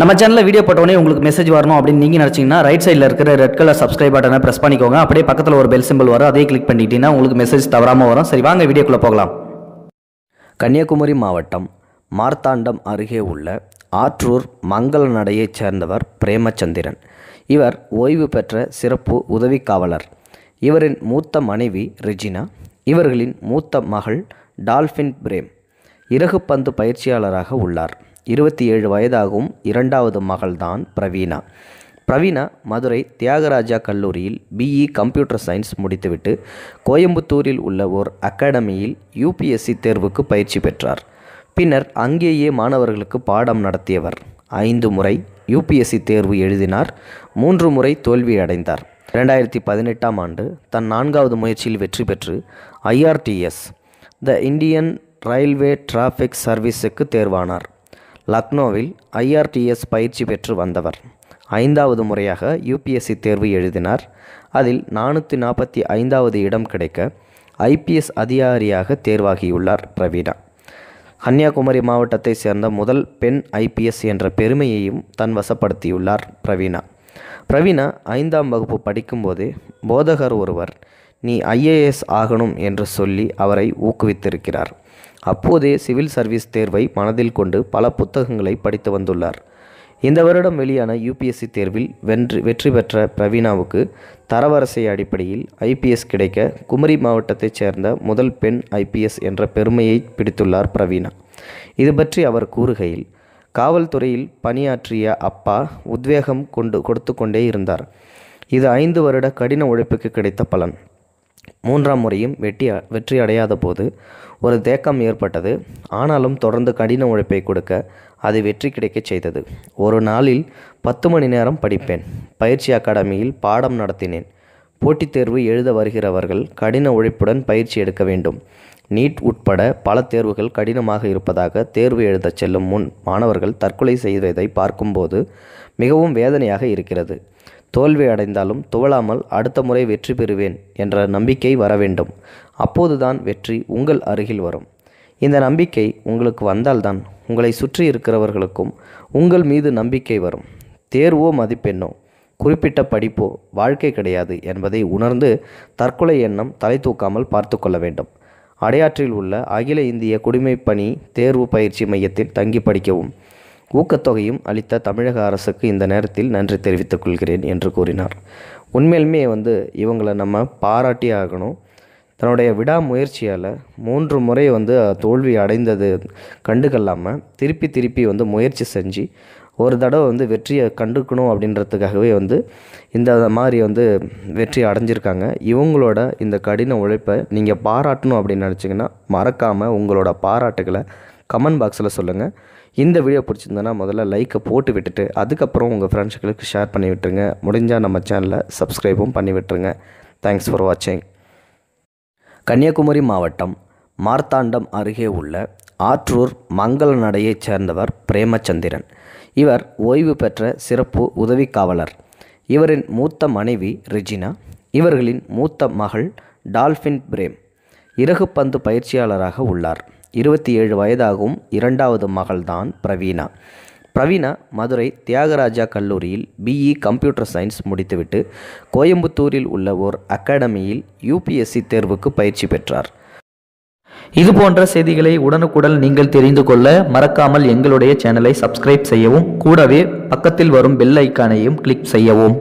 நம்ம சேனலில் வீடியோ போட்டோடனே உங்களுக்கு மெசேஜ் வரணும் அப்படின்னு நீங்கள் நினச்சிங்கன்னா ரைட் சைடில் இருக்கிற ரெட் கலர் சப்ஸ்கிரைப் பட்டனை ப்ரெஸ் பண்ணிக்கோங்க அப்படியே பக்கத்தில் ஒரு பெல் சிம்பிள் வரும் அதே கிளிக் பண்ணிட்டீங்கன்னா உங்களுக்கு மெசேஜ் தவறாமல் வரும் சரி வாங்க வீடியோக்குள்ளே போகலாம் கன்னியாகுமரி மாவட்டம் மார்த்தாண்டம் அருகே உள்ள ஆற்றூர் மங்கள நடையைச் சேர்ந்தவர் பிரேமச்சந்திரன் இவர் ஓய்வு பெற்ற சிறப்பு உதவி காவலர் இவரின் மூத்த மனைவி ரிஜினா இவர்களின் மூத்த மகள் டால்ஃபின் பிரேம் இறகுப்பந்து பயிற்சியாளராக உள்ளார் இருபத்தி ஏழு வயதாகும் இரண்டாவது மகள்தான் பிரவீனா பிரவீனா மதுரை தியாகராஜா கல்லூரியில் பிஇ e கம்ப்யூட்டர் சயின்ஸ் முடித்துவிட்டு கோயம்புத்தூரில் உள்ள ஓர் அகாடமியில் யூபிஎஸ்சி தேர்வுக்கு பயிற்சி பெற்றார் பின்னர் அங்கேயே மாணவர்களுக்கு பாடம் நடத்தியவர் ஐந்து முறை யூபிஎஸ்சி தேர்வு எழுதினார் மூன்று முறை தோல்வியடைந்தார் இரண்டாயிரத்தி பதினெட்டாம் ஆண்டு தன் நான்காவது முயற்சியில் வெற்றி பெற்று IRTS the Indian railway traffic சர்வீஸுக்கு தேர்வானார் லக்னோவில் ஐஆர்டிஎஸ் பயிற்சி பெற்று வந்தவர் ஐந்தாவது முறையாக யூபிஎஸ்சி தேர்வு எழுதினார் அதில் நானூற்றி நாற்பத்தி ஐந்தாவது இடம் கிடைக்க ஐபிஎஸ் அதிகாரியாக தேர்வாகியுள்ளார் பிரவீனா கன்னியாகுமரி மாவட்டத்தை சேர்ந்த முதல் பெண் ஐபிஎஸ் என்ற பெருமையையும் தன் வசப்படுத்தியுள்ளார் பிரவீனா பிரவீணா ஐந்தாம் வகுப்பு படிக்கும்போதே போதகர் ஒருவர் நீ ஐஏஎஸ் ஆகணும் என்று சொல்லி அவரை ஊக்குவித்திருக்கிறார் அப்போதே சிவில் சர்வீஸ் தேர்வை மனதில் கொண்டு பல புத்தகங்களை படித்து வந்துள்ளார் இந்த வருடம் வெளியான யூபிஎஸ்சி தேர்வில் வென்று வெற்றி பெற்ற பிரவீனாவுக்கு தரவரிசை அடிப்படையில் ஐபிஎஸ் கிடைக்க குமரி மாவட்டத்தைச் சேர்ந்த முதல் பெண் ஐபிஎஸ் என்ற பெருமையை பிடித்துள்ளார் பிரவீனா இது பற்றி அவர் கூறுகையில் காவல்துறையில் பணியாற்றிய அப்பா உத்வேகம் கொண்டு கொடுத்து கொண்டே இருந்தார் இது ஐந்து வருட கடின உழைப்புக்கு கிடைத்த பலன் மூன்றாம் முறையும் வெற்றி வெற்றி அடையாத போது ஒரு தேக்கம் ஏற்பட்டது ஆனாலும் தொடர்ந்து கடின உழைப்பை கொடுக்க அது வெற்றி கிடைக்கச் செய்தது ஒரு நாளில் பத்து மணி நேரம் படிப்பேன் பயிற்சி அகாடமியில் பாடம் நடத்தினேன் போட்டித் தேர்வு எழுத வருகிறவர்கள் கடின உழைப்புடன் பயிற்சி எடுக்க வேண்டும் நீட் உட்பட பல தேர்வுகள் கடினமாக இருப்பதாக தேர்வு எழுதச் செல்லும் முன் மாணவர்கள் தற்கொலை செய்வதை பார்க்கும்போது மிகவும் வேதனையாக இருக்கிறது தோல்வி அடைந்தாலும் துவளாமல் அடுத்த முறை வெற்றி பெறுவேன் என்ற நம்பிக்கை வர வேண்டும் அப்போதுதான் வெற்றி உங்கள் அருகில் வரும் இந்த நம்பிக்கை உங்களுக்கு வந்தால்தான் உங்களை சுற்றி இருக்கிறவர்களுக்கும் உங்கள் மீது நம்பிக்கை வரும் தேர்வோ மதிப்பெண்ணோ குறிப்பிட்ட படிப்போ வாழ்க்கை கிடையாது என்பதை உணர்ந்து தற்கொலை எண்ணம் தலை தூக்காமல் பார்த்து கொள்ள வேண்டும் அடையாற்றில் உள்ள அகில இந்திய குடிமைப்பணி தேர்வு பயிற்சி மையத்தில் தங்கி படிக்கவும் ஊக்கத்தொகையும் அளித்த தமிழக அரசுக்கு இந்த நேரத்தில் நன்றி தெரிவித்துக் கொள்கிறேன் என்று கூறினார் உண்மையிலுமே வந்து இவங்களை நம்ம பாராட்டி ஆகணும் தன்னுடைய விடாமுயற்சியால் மூன்று முறை வந்து தோல்வி அடைந்தது கண்டுகொள்ளாமல் திருப்பி திருப்பி வந்து முயற்சி செஞ்சு ஒரு தடவை வந்து வெற்றியை கண்டுக்கணும் அப்படின்றதுக்காகவே வந்து இந்த மாதிரி வந்து வெற்றி அடைஞ்சிருக்காங்க இவங்களோட இந்த கடின உழைப்பை நீங்கள் பாராட்டணும் அப்படின்னு நினச்சிங்கன்னா மறக்காமல் உங்களோட பாராட்டுகளை கமெண்ட் பாக்ஸில் சொல்லுங்கள் இந்த வீடியோ பிடிச்சிருந்தனா முதல்ல லைக்கை போட்டு விட்டுட்டு அதுக்கப்புறம் உங்கள் ஃப்ரெண்ட்ஸுகளுக்கு ஷேர் பண்ணி விட்டுருங்க முடிஞ்சால் நம்ம சேனலை சப்ஸ்கிரைபும் பண்ணி விட்டுருங்க தேங்க்ஸ் ஃபார் வாட்சிங் கன்னியாகுமரி மாவட்டம் மார்த்தாண்டம் அருகே உள்ள ஆற்றூர் மங்கள நடையைச் சேர்ந்தவர் பிரேமச்சந்திரன் இவர் ஓய்வு பெற்ற சிறப்பு உதவி காவலர் இவரின் மூத்த மனைவி ரெஜினா இவர்களின் மூத்த மகள் டால்ஃபின் பிரேம் இறகுப்பந்து பயிற்சியாளராக உள்ளார் இருபத்தி ஏழு வயதாகும் இரண்டாவது மகள்தான் பிரவீனா பிரவீனா மதுரை தியாகராஜா கல்லூரியில் பிஇ e கம்ப்யூட்டர் சயின்ஸ் முடித்துவிட்டு கோயம்புத்தூரில் உள்ள ஓர் அகாடமியில் யூபிஎஸ்சி தேர்வுக்கு பயிற்சி பெற்றார் இது போன்ற செய்திகளை உடனுக்குடன் நீங்கள் தெரிந்து கொள்ள மறக்காமல் எங்களுடைய சேனலை சப்ஸ்கிரைப் செய்யவும் கூடவே பக்கத்தில் வரும் பெல் ஐக்கானையும் கிளிக் செய்யவும்